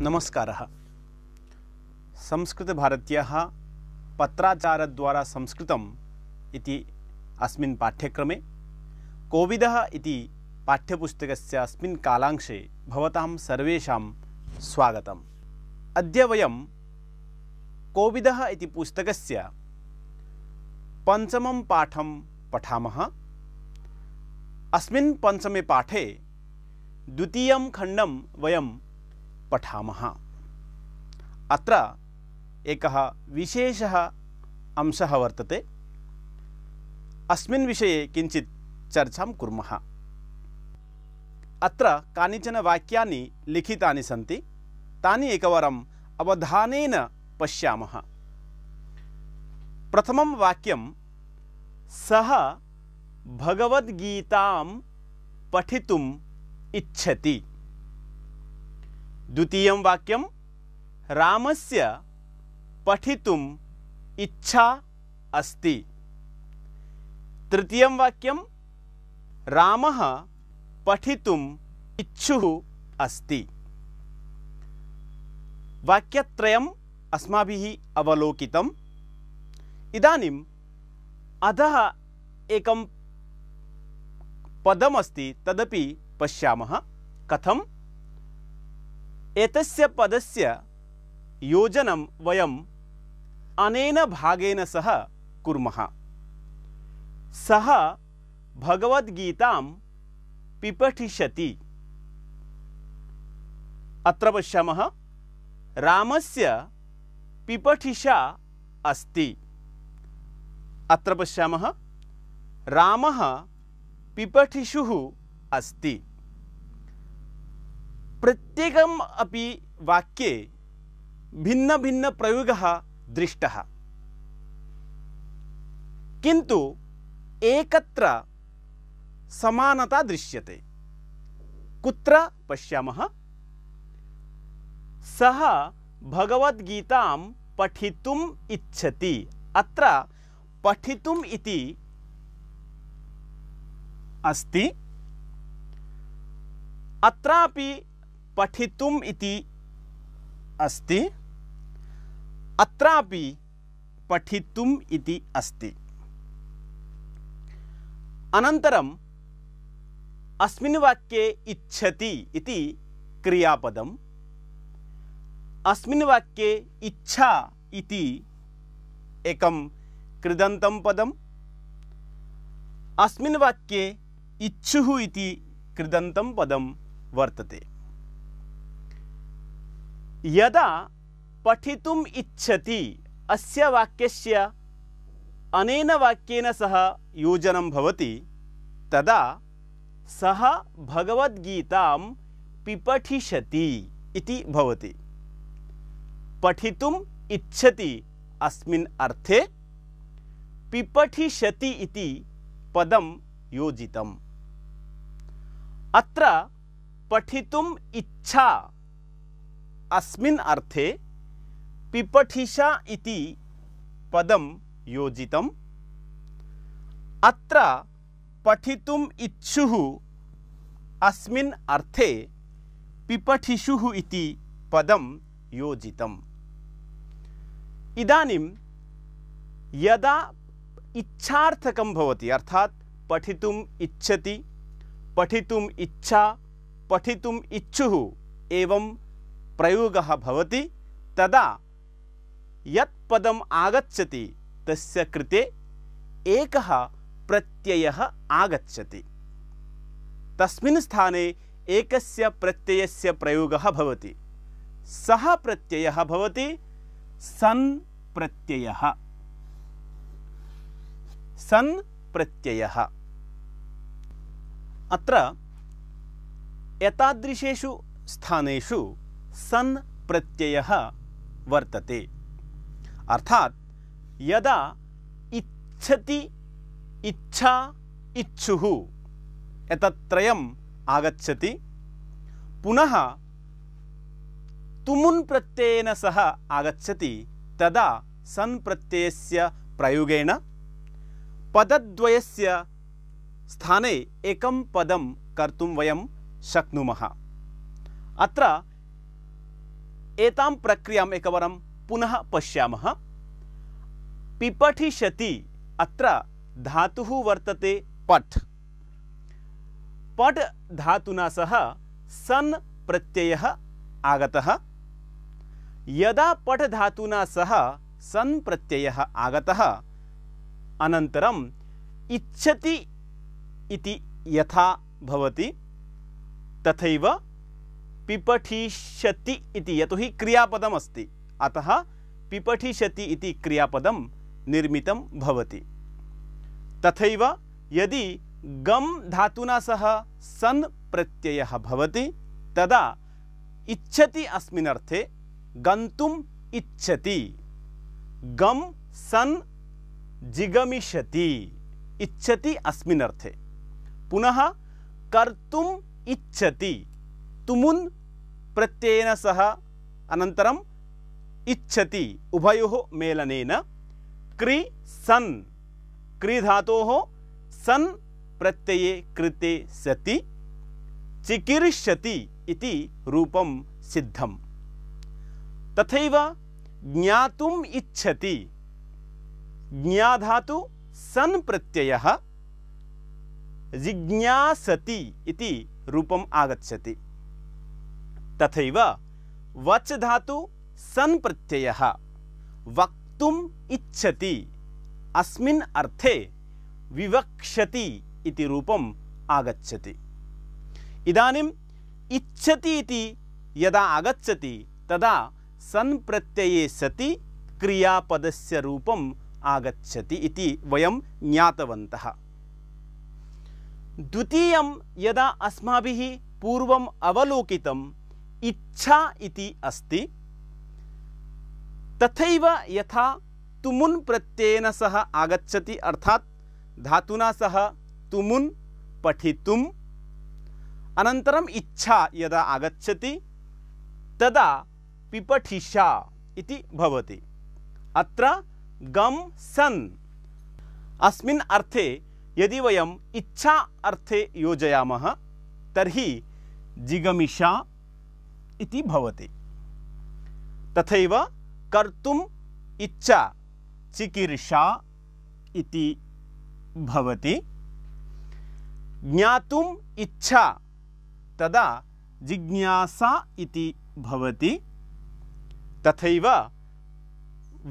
नमस्कारः संस्कृतभारत्याः पत्राचारद्वारा संस्कृतम् इति अस्मिन् पाठ्यक्रमे कोविदः इति पाठ्यपुस्तकस्य अस्मिन् कालांशे भवतां सर्वेषां स्वागतम् अद्य वयं कोविदः इति पुस्तकस्य पञ्चमं पाठं पठामः अस्मिन् पञ्चमे पाठे द्वितीयं खण्डं वयं पठामः अत्र एकः विशेषः अंशः वर्तते अस्मिन् विषये किञ्चित् चर्चां कुर्मः अत्र कानिचन वाक्यानि लिखितानि सन्ति तानि एकवारम् अवधानेन पश्यामः प्रथमं वाक्यं सः भगवद्गीतां पठितुम् इच्छति द्वितीय वाक्यम रामस्य पठितुम इच्छा अस्ति तृतीय वाक्यम रामः पठितुम इच्छु अस्ति वाक्यत्रयम् अस्माभिः अवलोकितम् इदानीम् अधः एकं पदमस्ति तदपि पश्यामः कथं एतस्य पदस्य योजनं वयम् अनेन भागेन सह कुर्मः सः भगवद्गीतां पिपठिष्यति अत्र पश्यामः रामस्य पिपठिषा अस्ति अत्र पश्यामः रामः पिपठिषुः अस्ति प्रत्येक अभी वाक्य भिन्न भिन्न प्रयोग दृष्ट किंतु एकत्र समानता दृश्यते कुत्र पश्यामः सह भगवद्गीता पठितुम इच्छति अत्र पठितुम इति अस्ति अत्रापि पठितुम इति अस्ति अत्रापि पठितुम इति अस्ति अनन्तरम् अस्मिन् वाक्ये इच्छति इति क्रियापदम् अस्मिन् वाक्ये इच्छा इति एकं कृदन्तं पदम् अस्मिन् वाक्ये इच्छुः इति कृदन्तं पदं वर्तते यदा पठितुम् इच्छति अस्य वाक्यस्य अनेन वाक्येन सह योजनं भवति तदा सः भगवद्गीतां पिपठिषति इति भवति पठितुम् इच्छति अस्मिन् अर्थे पिपठिषति इति पदं योजितम् अत्र पठितुम् इच्छा अस्मिन् अर्थे पिपठिषा इति पदं योजितम् अत्र पठितुम् इच्छुः अस्मिन् अर्थे पिपठिषुः इति पदं योजितम् इदानीं यदा इच्छार्थकं भवति अर्थात् पठितुम् इच्छति पठितुम् इच्छा पठितुम् इच्छुः एवं प्रयोग भवति तदा यत् आगछति आगच्छति एक प्रत्यय एकः प्रत्ययः आगच्छति तस्मिन् स्थाने एकस्य प्रत्ययस्य प्रयोगः सन् प्रत्ययः सन् प्रत्ययः अत्र एतादृशेषु सन् प्रत्ययः वर्तते अर्थात् यदा इच्छति इच्छा इच्छुः एतत्त्रयम् आगच्छति पुनः तुमुन् प्रत्ययेन सह आगच्छति तदा सन् प्रत्ययस्य प्रयोगेण पदद्वयस्य स्थाने एकं पदं कर्तुं वयं शक्नुमः अत्र एतां प्रक्रियाम् एकवारं पुनः पश्यामः पिपठिषति अत्र धातुः वर्तते पठ पठ धातुना सह सन् प्रत्ययः आगतः यदा पठ धातुना सह सन् प्रत्ययः आगतः अनन्तरम् इच्छति इति यथा भवति तथैव पिपठिष्यति यतो हि क्रियापदम् अस्ति अतः पिपठिष्यति इति क्रियापदं निर्मितं भवति तथैव यदि गम धातुना सह सन् प्रत्ययः भवति तदा इच्छति अस्मिन् अर्थे गन्तुम् इच्छति गम सन् जिगमिष्यति इच्छति अस्मिन् अर्थे पुनः कर्तुम् इच्छति तुमुन प्रत्ययेन सह अनन्तरम् इच्छति उभयोः मेलनेन क्री सन् क्री धातोः सन् प्रत्यये कृते सति चिकीर्षति इति रूपम सिद्धम तथैव ज्ञातुम् इच्छति ज्ञाधातु सन् प्रत्ययः जिज्ञासति इति रूपम् आगच्छति तथा वच धातु सन् प्रत्ययः वक्तुम् इच्छति अस्मिन् अर्थे विवक्षति इति रूपम् आगच्छति इच्छति यदा आगछति तदा सन् प्रत्यये सति क्रियापदस्य रूपम् आगच्छति इति वयं ज्ञातवन्तः द्वितीयं यदा अस्माभिः पूर्वम् अवलोकितं इच्छा इति अस्ति तथा यथा तुमुन प्रत्ययन सह आगछति अर्थात् धातुना सह तुमुन पठितुम अनंतरम इच्छा यदा आगछति तदा पिपठिषा इति भवति अत्र गम सन अस्मिन् अर्थे यदि वयम् इच्छा अर्थे योजयामः तर्हि जिगमिषा इति भवति तथैव कर्तुम् इच्छा चिकीर्षा इति भवति ज्ञातुम् इच्छा तदा जिज्ञासा इति भवति तथैव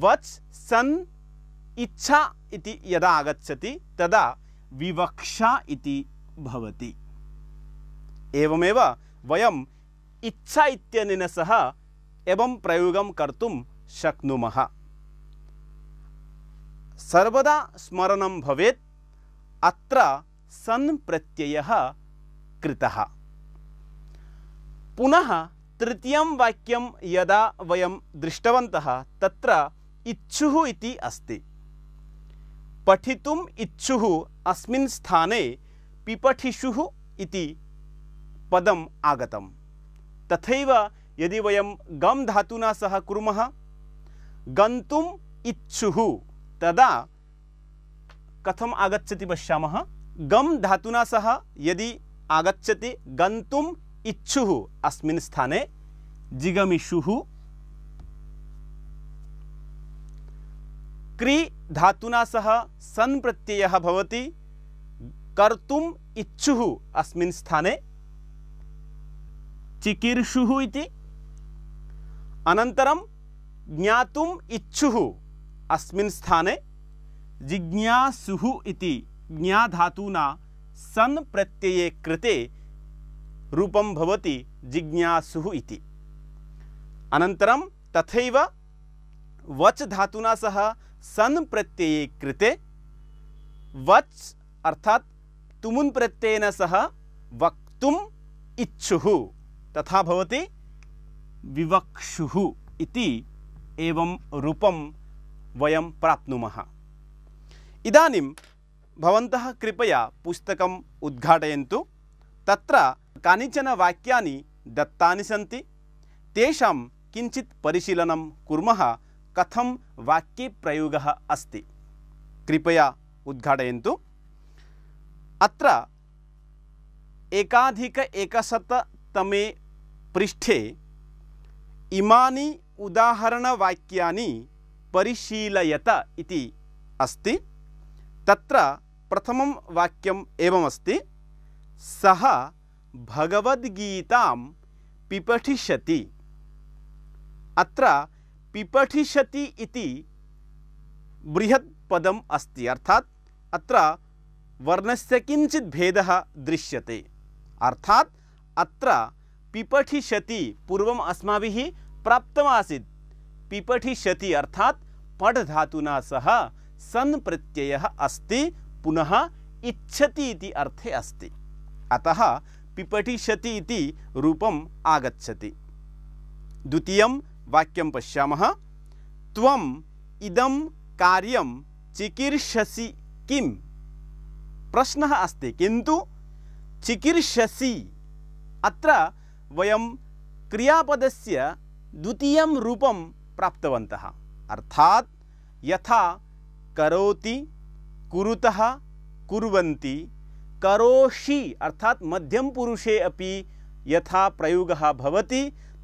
वच् सन् इच्छा इति यदा आगच्छति तदा विवक्षा इति भवति एवमेव वयं इच्छा इत्यनेन सह एवं प्रयोग कर्म शक्नुमः सर्वदा स्मरण भवे अत्र सन् प्रत्यय कृतः पुनः तृतीय वाक्यम यदा वयम दृष्टवन्तः तत्र इच्छुः इति अस्ति पठितुम इच्छुः अस्मिन् स्थाने पिपठिषुः इति पदम आगतम् तथा यदि वह गम धातुना सह कुर्मः गन्तुम् इच्छु तदा कथम आगछति पशा गम धातुना सह यदि आगछति गन्तुम् इच्छु अस्मिन् स्थाने जिगमिषुः क्री धातुना सह सन् प्रत्ययः भवति कर्तुम् इच्छुः चिकीर्षु अनतर ज्ञात इच्छु अस्थने जिज्ञासु ज्ञा जिज्ञासुः सन् प्रत्यये कृते रूपं भवति जिज्ञासु इति तथा तथैव वच् धातुना सह सन् प्रत्यये कृते वच् अर्थात् तुमुन् प्रत्ययेन सह वक्तुम् इच्छुः तथा भवति विवक्षुः इति एवं रूपं वयं प्राप्नुमः इदानीं भवन्तः कृपया पुस्तकम् उद्घाटयन्तु तत्र कानिचन वाक्यानि दत्तानि सन्ति तेषां किञ्चित् परिशीलनं कुर्मः कथं वाक्ये प्रयोगः अस्ति कृपया उद्घाटयन्तु अत्र एकाधिक एकशततमे पृष्ठे इमानि उदाहरणवाक्यानि परिशीलयत इति अस्ति तत्र प्रथमं वाक्यम् एवमस्ति सः भगवद्गीतां पिपठिष्यति अत्र पिपठिष्यति इति बृहत् पदम् अस्ति अर्थात् अत्र वर्णस्य किञ्चित् भेदः दृश्यते अर्थात् अत्र पिपठिष्यति पूर्व अस्माभिः प्राप्तम आसीत् पिपठिष्यति अर्थात पढ़ धातुना सह सन् प्रत्ययः अस्ति पुनः इच्छति इति अर्थे अस्ति अतः पिपठिष्यति इति रूपम् आगच्छति द्वितीयं वाक्यं पश्यामः त्वम् इदं कार्यं चिकीर्षसि किं प्रश्नः अस्ति किन्तु चिकीर्षसि अत्र वयं क्रियापदस्य द्वितीयं रूपं प्राप्तवन्तः अर्थात् यथा करोति कुरुतः कुर्वन्ति करोषि अर्थात् मध्यम पुरुषे अपि यथा प्रयोगः भवति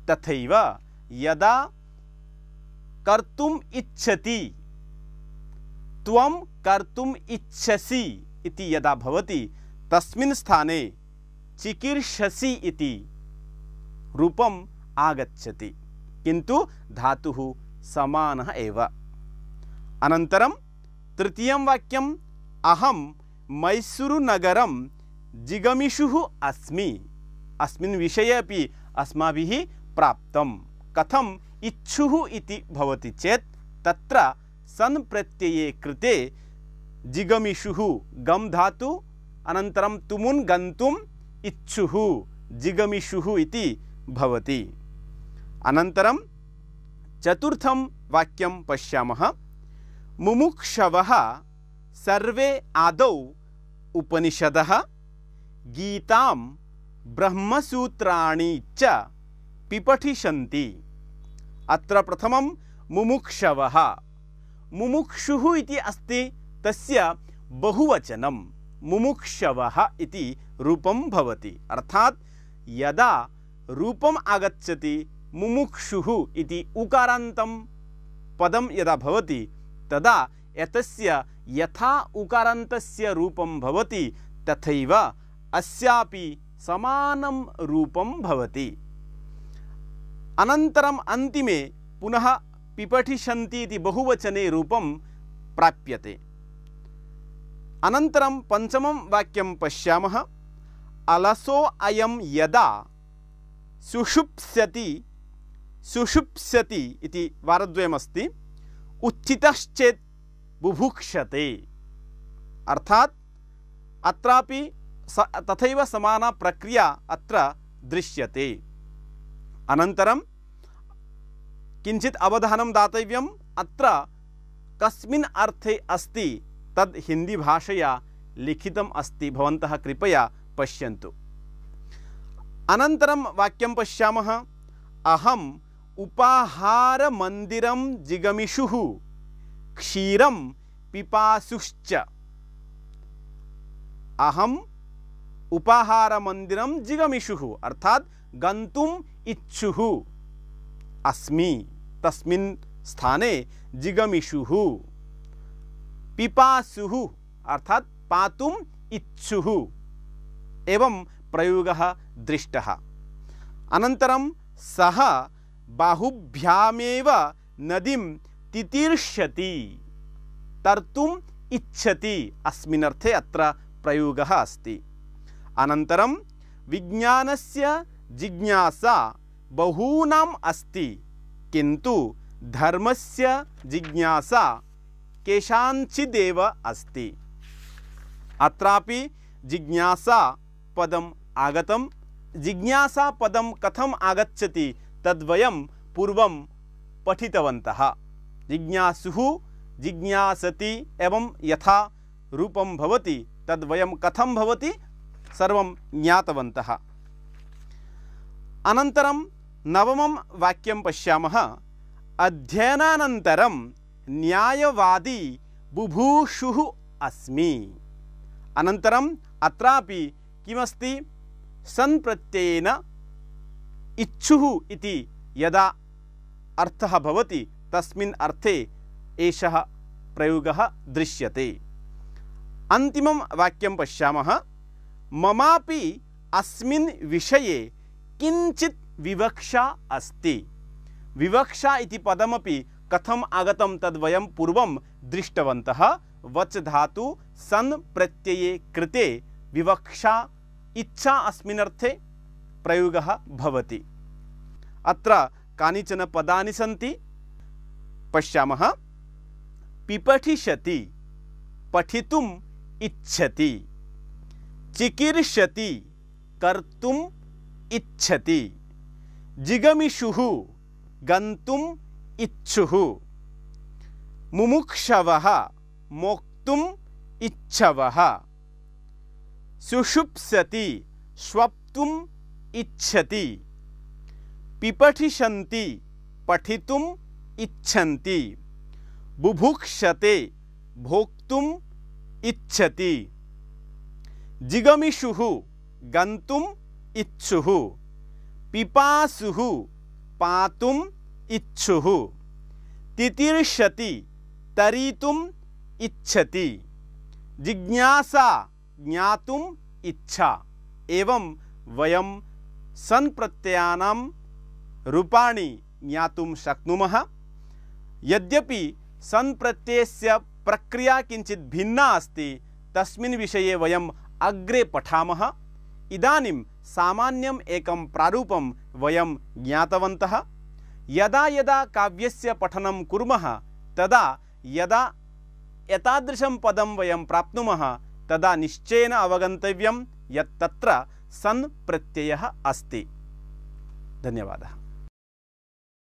तथैव यदा कर्तुम् इच्छति त्वं कर्तुम् इच्छसि इति यदा भवति तस्मिन् स्थाने चिकीर्षसि इति रूपम आगच्छति किन्तु धातुः समानः एव अनन्तरं तृतीयं वाक्यम् अहं मैसूरुनगरं जिगमिषुः अस्मि अस्मिन् विषये अपि इति भवति तत्र सन् प्रत्यये कृते जिगमीषु गम् धातु अनन्तरं तुमुन् गन्तुम् इच्छुः जिगमिषुः भवति अनन्तरं चतुर्थं वाक्यं पश्यामः मुमुक्षवः सर्वे आदौ उपनिषदः गीतां ब्रह्मसूत्राणि च पिपठिषन्ति अत्र प्रथमं मुमुक्षवः मुमुक्षुः इति अस्ति तस्य बहुवचनं मुमुक्षवः इति रूपं भवति अर्थात् यदा रूपम आगच्छति मुमुक्षुः इति उकारान्तं पदं यदा भवति तदा एतस्य यथा उकारान्तस्य रूपं भवति तथैव अस्यापि समानं रूपं भवति अनन्तरम् अन्तिमे पुनः पिपठिषन्ति इति बहुवचने रूपं प्राप्यते अनन्तरं पञ्चमं वाक्यं पश्यामः अलसो अयं यदा सुषुप्स्यति सुषुप्स्यति इति वारद्वयमस्ति उत्थितश्चेत् बुभुक्षते अर्थात् अत्रापि स तथैव समाना प्रक्रिया अत्र दृश्यते अनन्तरं किञ्चित् अवधानं दातव्यम् अत्र कस्मिन् अर्थे अस्ति तद् हिन्दीभाषया लिखितम् अस्ति भवन्तः कृपया पश्यन्तु अनन्तरं वाक्यं पश्यामः अहम् उपाहारमन्दिरं जिगमिषुः क्षीरं पिपासुश्च अहम् उपाहारमन्दिरं जिगमिषुः अर्थात् गन्तुम् इच्छुः अस्मि तस्मिन् स्थाने जिगमीषु पिपाशु अर्थात् पातुम् इच्छुः एवं प्रयोग दृष्ट अन सह बाहुभ्या नदी तितीर्षति तर्त इच्छति अस्थे अयोग अस्त अन विज्ञान से जिज्ञासा बहूना अस्त किंतु धर्म से जिज्ञासा केषाञ्चिदेव अस्त अत्रापि जिज्ञासा पदम् आगतम् जिज्ञासापदं कथम आगच्छति तद्वयं पूर्व पठितवन्तः जिज्ञासु जिज्ञासति एवं यथा रूपं भवति तद्वयं कथं भवति सर्वं ज्ञातवन्तः अनन्तरं नवमं वाक्यं पश्यामः अध्ययनानन्तरं न्यायवादी बुभूषु अस्मि अनन्तरम् अत्रापि सन् प्रत्ययेन इच्छुः इति यदा अर्थः भवति तस्मिन् अर्थे एषः प्रयोगः दृश्यते अन्तिमं वाक्यं पश्यामः ममापि अस्मिन् विषये किञ्चित् विवक्षा अस्ति विवक्षा इति पदमपि कथम् आगतं तद्वयं पूर्वं दृष्टवन्तः वच् धातु सन् प्रत्यये कृते विवक्षा इच्छा अस्थे प्रयोग भवति अत्र कानिचन पदानि सन्ति पश्यामः पिपठिष्यति पठितुम् इच्छति चिकीर्षति कर्तुम् इच्छति जिगमीषु गन्तुम् इच्छु मुमुक्षवः मोक्तुम् इच्छवः सुषुप्स्यति स्वप्तुम इच्छति पिपठिषन्ति पठितुम इच्छन्ति बुभुक्षते भोक्तुम इच्छति जिगमिषुः गन्तुम इच्छुः पिपासुः पातुम इच्छुः तितिर्षति तरितुम इच्छति जिज्ञासा ज्ञातुम इच्छा एवं वयम सन प्रत्ययानाम रूपाणि ज्ञातुम शक्नुमः यद्यपि सन् प्रत्ययस्य प्रक्रिया किंचित भिन्ना अस्ति तस्मिन् विषये वयम् अग्रे पठामः इदानीं सामान्यम् एकं प्रारूपं वयं ज्ञातवन्तः यदा यदा काव्यस्य पठनं कुर्मः तदा यदा एतादृशं पदं वयं प्राप्नुमः तदा निश्चय अवगंत यत् तत्र सन् प्रत्ययः अस्ति धन्यवादः